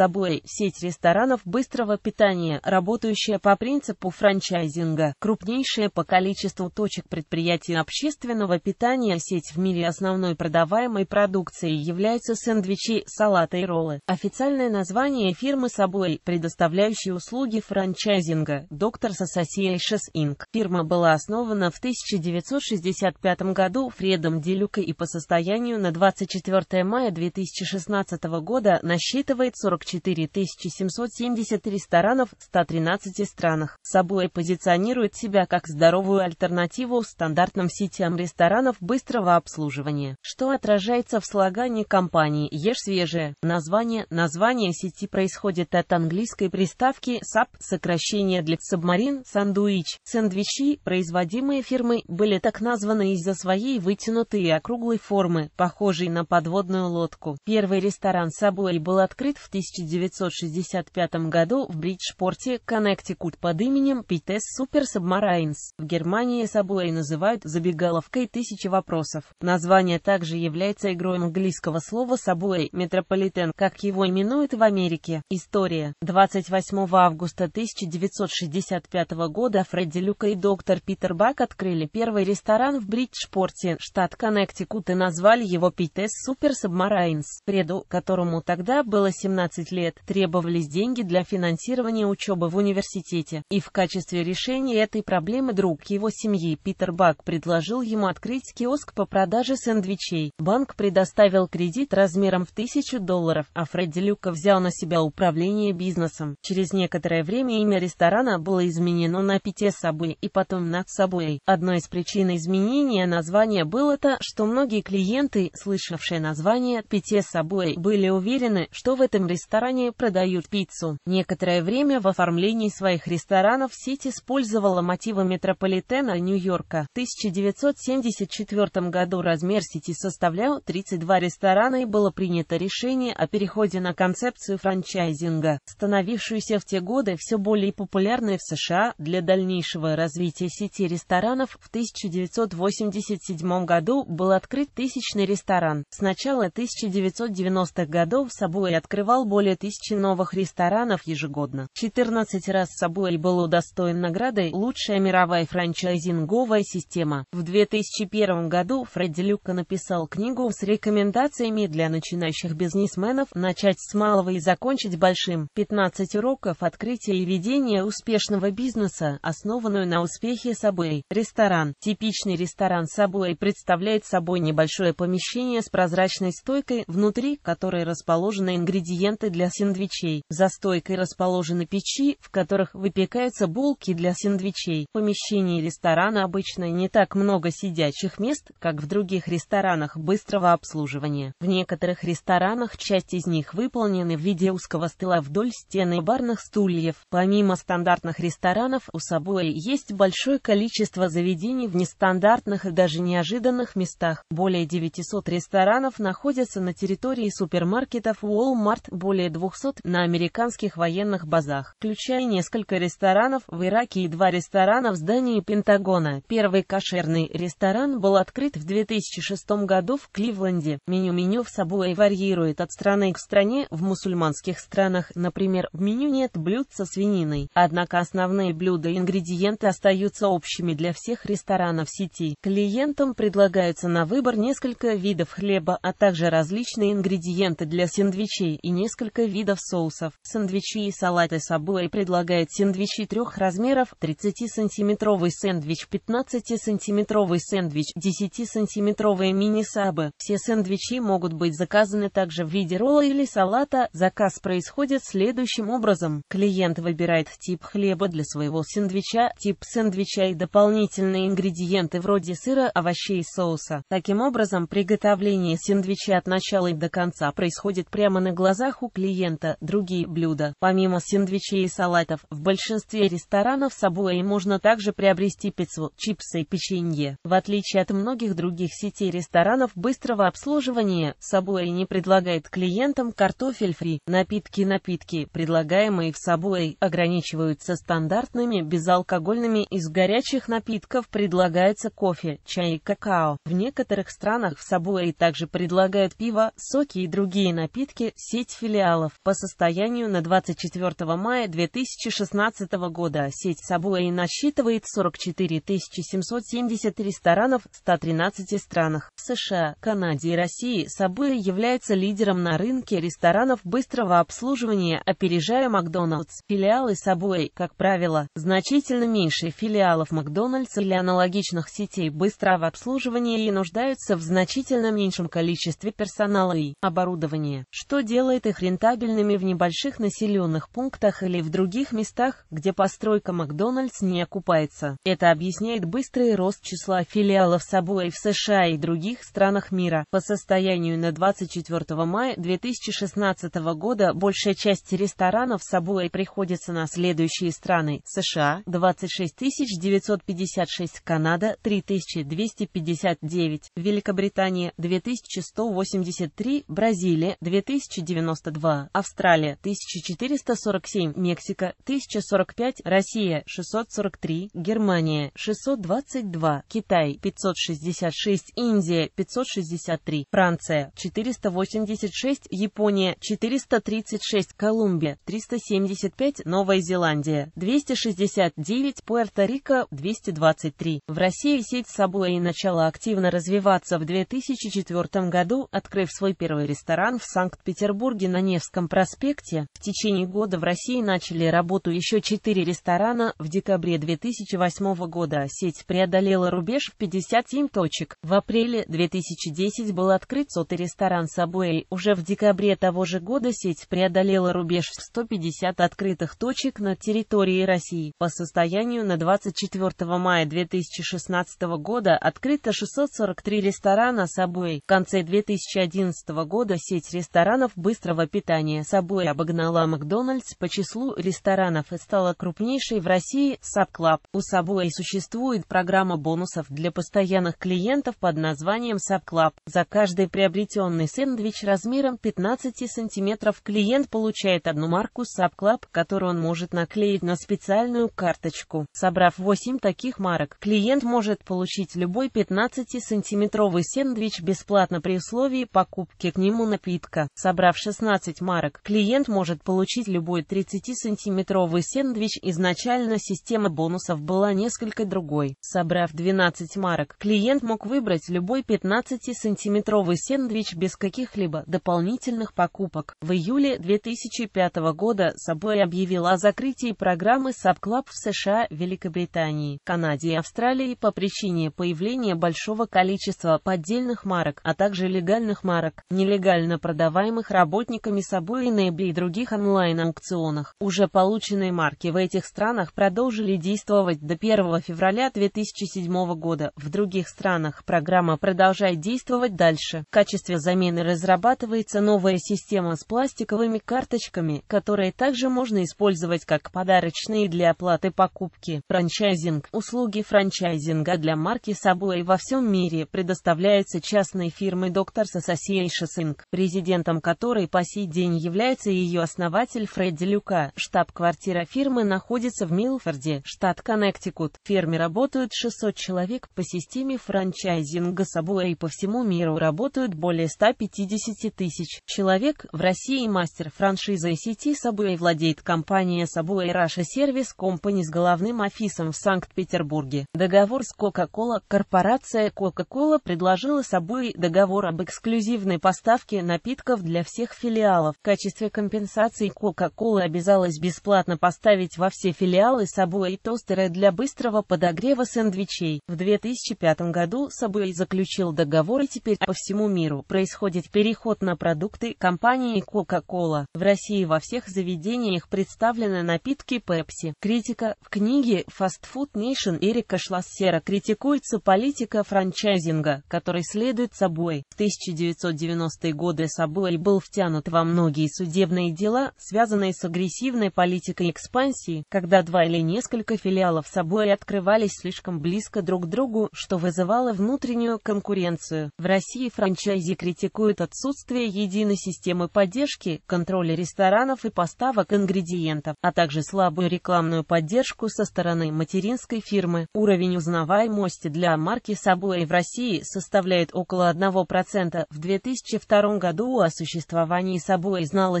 собой сеть ресторанов быстрого питания, работающая по принципу франчайзинга. Крупнейшая по количеству точек предприятий общественного питания сеть в мире основной продаваемой продукции являются сэндвичи, салаты и роллы. Официальное название фирмы собой, предоставляющей услуги франчайзинга, Doctors Associations Inc. Фирма была основана в 1965 году Фредом Делюка и по состоянию на 24 мая 2016 года насчитывает 44 770 ресторанов в 113 странах. Subway позиционирует себя как здоровую альтернативу стандартным сетям ресторанов быстрого обслуживания, что отражается в слогане компании «Ешь свежее». Название, название сети происходит от английской приставки «SAP», сокращение для «Субмарин», «Сандуич». Сэндвичи, производимые фирмой, были так названы из-за своей вытянутой и округлой формы, похожей на подводную лодку. Первый ресторан Subway был открыт в 1000 1965 году в Бриджпорте, Коннектикут под именем Питес Супер Субмарайнс. В Германии собой называют забегаловкой тысячи вопросов. Название также является игрой английского слова «собой» метрополитен, как его именуют в Америке. История. 28 августа 1965 года Фредди Люка и доктор Питер Бак открыли первый ресторан в Бриджпорте, штат Коннектикут и назвали его Питес Супер Субмарайнс. Преду, которому тогда было 17 15 лет, требовались деньги для финансирования учебы в университете, и в качестве решения этой проблемы друг его семьи Питер Бак предложил ему открыть киоск по продаже сэндвичей. Банк предоставил кредит размером в 1000 долларов, а Фредди Люка взял на себя управление бизнесом. Через некоторое время имя ресторана было изменено на Пите Сабы и потом на Сабуэй. Одной из причин изменения названия было то, что многие клиенты, слышавшие название Пите Сабуэй, были уверены, что в этом ресторане ресторане продают пиццу. Некоторое время в оформлении своих ресторанов сеть использовала мотивы метрополитена Нью-Йорка. В 1974 году размер сети составлял 32 ресторана и было принято решение о переходе на концепцию франчайзинга, становившуюся в те годы все более популярной в США для дальнейшего развития сети ресторанов. В 1987 году был открыт тысячный ресторан. С начала 1990-х годов собой открывал более более тысячи новых ресторанов ежегодно. 14 раз Subway был удостоен награды «Лучшая мировая франчайзинговая система». В 2001 году Фредди Люка написал книгу с рекомендациями для начинающих бизнесменов «Начать с малого и закончить большим». 15 уроков открытия и ведения успешного бизнеса, основанную на успехе Subway. Ресторан. Типичный ресторан Subway представляет собой небольшое помещение с прозрачной стойкой, внутри которой расположены ингредиенты для сэндвичей. За стойкой расположены печи, в которых выпекаются булки для сэндвичей. В помещении ресторана обычно не так много сидячих мест, как в других ресторанах быстрого обслуживания. В некоторых ресторанах часть из них выполнены в виде узкого стыла вдоль стены барных стульев. Помимо стандартных ресторанов, у Сабуэй есть большое количество заведений в нестандартных и даже неожиданных местах. Более 900 ресторанов находятся на территории супермаркетов Walmart, более более 200 на американских военных базах, включая несколько ресторанов в Ираке и два ресторана в здании Пентагона. Первый кошерный ресторан был открыт в 2006 году в Кливленде. Меню меню в Сабуэй варьирует от страны к стране. В мусульманских странах, например, в меню нет блюд со свининой, однако основные блюда и ингредиенты остаются общими для всех ресторанов сети. Клиентам предлагаются на выбор несколько видов хлеба, а также различные ингредиенты для сэндвичей и несколько несколько видов соусов, сэндвичи и салаты Subway предлагает сэндвичи трех размеров, 30-сантиметровый сэндвич, 15-сантиметровый сэндвич, 10-сантиметровые мини-сабы. Все сэндвичи могут быть заказаны также в виде ролла или салата. Заказ происходит следующим образом. Клиент выбирает тип хлеба для своего сэндвича, тип сэндвича и дополнительные ингредиенты вроде сыра, овощей и соуса. Таким образом, приготовление сэндвича от начала и до конца происходит прямо на глазах у клиента клиента. Другие блюда. Помимо сэндвичей и салатов, в большинстве ресторанов Subway можно также приобрести пиццу, чипсы и печенье. В отличие от многих других сетей ресторанов быстрого обслуживания, Subway не предлагает клиентам картофель фри. Напитки-напитки, предлагаемые в Subway, ограничиваются стандартными безалкогольными из горячих напитков предлагается кофе, чай и какао. В некоторых странах в Subway также предлагают пиво, соки и другие напитки. Сеть филиалов филиалов. По состоянию на 24 мая 2016 года сеть Subway насчитывает 44 770 ресторанов в 113 странах США, Канаде и России. Subway является лидером на рынке ресторанов быстрого обслуживания, опережая Макдоналдс. Филиалы Subway, как правило, значительно меньше филиалов Макдональдса или аналогичных сетей быстрого обслуживания и нуждаются в значительно меньшем количестве персонала и оборудования, что делает их рентабельными в небольших населенных пунктах или в других местах, где постройка Макдональдс не окупается. Это объясняет быстрый рост числа филиалов Subway в США и других странах мира. По состоянию на 24 мая 2016 года большая часть ресторанов Subway приходится на следующие страны США 26 956, Канада 3259, Великобритания 2183, Бразилия 2092, 2, Австралия 1447, Мексика 1045, Россия 643, Германия 622, Китай 566, Индия 563, Франция 486, Япония 436, Колумбия 375, Новая Зеландия 269, Пуэрто-Рико 223. В России сеть Subway начала активно развиваться в 2004 году, открыв свой первый ресторан в Санкт-Петербурге на Невском проспекте. В течение года в России начали работу еще четыре ресторана. В декабре 2008 года сеть преодолела рубеж в 57 точек. В апреле 2010 был открыт сотый ресторан Subway. Уже в декабре того же года сеть преодолела рубеж в 150 открытых точек на территории России. По состоянию на 24 мая 2016 года открыто 643 ресторана Subway. В конце 2011 года сеть ресторанов быстрого питания питания собой обогнала Макдональдс по числу ресторанов и стала крупнейшей в России Саб У Subway существует программа бонусов для постоянных клиентов под названием Саб За каждый приобретенный сэндвич размером 15 сантиметров клиент получает одну марку Саб которую он может наклеить на специальную карточку. Собрав 8 таких марок, клиент может получить любой 15-сантиметровый сэндвич бесплатно при условии покупки к нему напитка. Собрав 16 15 марок клиент может получить любой 30-сантиметровый сэндвич. Изначально система бонусов была несколько другой. Собрав 12 марок, клиент мог выбрать любой 15-сантиметровый сэндвич без каких-либо дополнительных покупок. В июле 2005 года собой объявила о закрытии программы SubClub в США, Великобритании, Канаде и Австралии по причине появления большого количества поддельных марок, а также легальных марок, нелегально продаваемых работниками сами собой и на eBay и других онлайн-аукционах. Уже полученные марки в этих странах продолжили действовать до 1 февраля 2007 года. В других странах программа продолжает действовать дальше. В качестве замены разрабатывается новая система с пластиковыми карточками, которые также можно использовать как подарочные для оплаты покупки. Франчайзинг. Услуги франчайзинга для марки собой во всем мире предоставляются частной фирмой Doctors Associations Inc., президентом которой по сей день является ее основатель Фредди Люка. Штаб-квартира фирмы находится в Милфорде, штат Коннектикут. В фирме работают 600 человек по системе франчайзинга Subway и по всему миру работают более 150 тысяч человек. В России мастер франшизы сети Сабуэй владеет компания Сабуэй Раша Сервис Компани с головным офисом в Санкт-Петербурге. Договор с Coca-Cola. Корпорация Coca-Cola предложила Сабуэй договор об эксклюзивной поставке напитков для всех филиалов филиалов. В качестве компенсации Coca-Cola обязалась бесплатно поставить во все филиалы Subway тостеры для быстрого подогрева сэндвичей. В 2005 году Subway заключил договор и теперь по всему миру происходит переход на продукты компании Coca-Cola. В России во всех заведениях представлены напитки Pepsi. Критика в книге «Fast Food Nation» Эрика Шлассера критикуется политика франчайзинга, который следует собой. В 1990-е годы Subway был втянут во во многие судебные дела, связанные с агрессивной политикой экспансии, когда два или несколько филиалов собой открывались слишком близко друг к другу, что вызывало внутреннюю конкуренцию. В России франчайзи критикуют отсутствие единой системы поддержки, контроля ресторанов и поставок ингредиентов, а также слабую рекламную поддержку со стороны материнской фирмы. Уровень узнаваемости для марки Сабуэй в России составляет около 1%. В 2002 году о существовании собой знало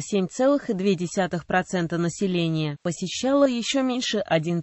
7,2% населения, посещало еще меньше 1%.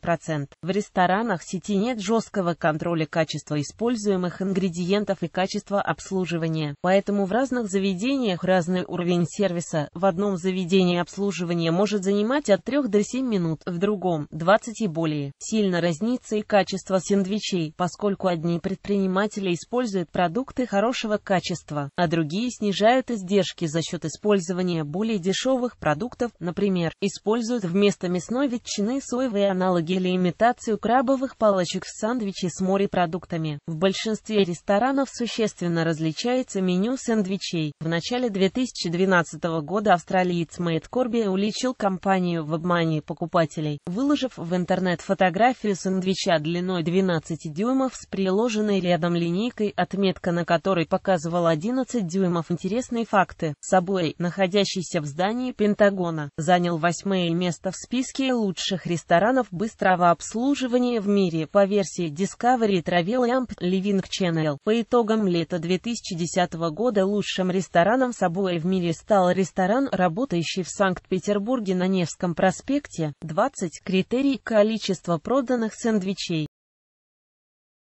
В ресторанах сети нет жесткого контроля качества используемых ингредиентов и качества обслуживания, поэтому в разных заведениях разный уровень сервиса. В одном заведении обслуживание может занимать от 3 до 7 минут, в другом – 20 и более. Сильно разнится и качество сэндвичей, поскольку одни предприниматели используют продукты хорошего качества, а другие снижают издержки за счет использования использование более дешевых продуктов, например, используют вместо мясной ветчины соевые аналоги или имитацию крабовых палочек в сэндвичи с морепродуктами. В большинстве ресторанов существенно различается меню сэндвичей. В начале 2012 года австралиец Мэйд Корби уличил компанию в обмане покупателей, выложив в интернет фотографию сэндвича длиной 12 дюймов с приложенной рядом линейкой, отметка на которой показывала 11 дюймов. Интересные факты. С собой находили находящийся в здании Пентагона, занял восьмое место в списке лучших ресторанов быстрого обслуживания в мире по версии Discovery Travel Amp Living Channel. По итогам лета 2010 года лучшим рестораном собой в мире стал ресторан, работающий в Санкт-Петербурге на Невском проспекте. 20. Критерий количества проданных сэндвичей.